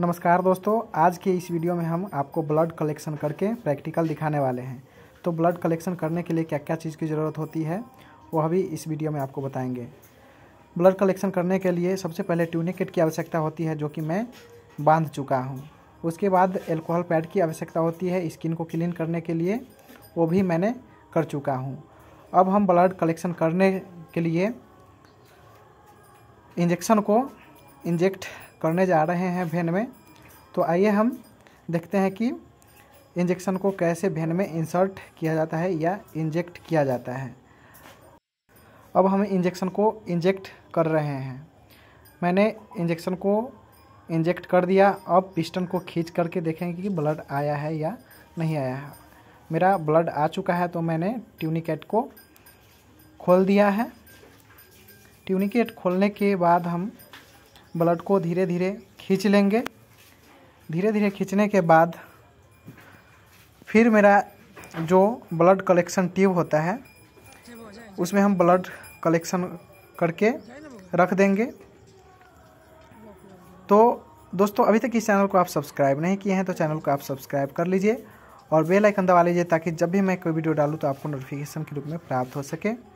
नमस्कार दोस्तों आज के इस वीडियो में हम आपको ब्लड कलेक्शन करके प्रैक्टिकल दिखाने वाले हैं तो ब्लड कलेक्शन करने के लिए क्या क्या चीज़ की ज़रूरत होती है वह भी इस वीडियो में आपको बताएंगे ब्लड कलेक्शन करने के लिए सबसे पहले ट्यूनिक किट की आवश्यकता होती है जो कि मैं बांध चुका हूँ उसके बाद एल्कोहल पैड की आवश्यकता होती है स्किन को क्लीन करने के लिए वो भी मैंने कर चुका हूँ अब हम ब्लड कलेक्शन करने के लिए इंजेक्शन को इंजेक्ट करने जा रहे हैं वेन में तो आइए हम देखते हैं कि इंजेक्शन को कैसे वेन में इंसर्ट किया जाता है या इंजेक्ट किया जाता है अब हम इंजेक्शन को इंजेक्ट कर रहे हैं मैंने इंजेक्शन को इंजेक्ट कर दिया अब पिस्टन को खींच करके देखेंगे कि ब्लड आया है या नहीं आया है मेरा ब्लड आ चुका है तो मैंने ट्यूनिकेट को खोल दिया है ट्यूनिकेट खोलने के बाद हम ब्लड को धीरे धीरे खींच लेंगे धीरे धीरे खींचने के बाद फिर मेरा जो ब्लड कलेक्शन ट्यूब होता है उसमें हम ब्लड कलेक्शन करके रख देंगे तो दोस्तों अभी तक इस चैनल को आप सब्सक्राइब नहीं किए हैं तो चैनल को आप सब्सक्राइब कर लीजिए और बेल आइकन दबा लीजिए ताकि जब भी मैं कोई वीडियो डालूँ तो आपको नोटिफिकेशन के रूप में प्राप्त हो सके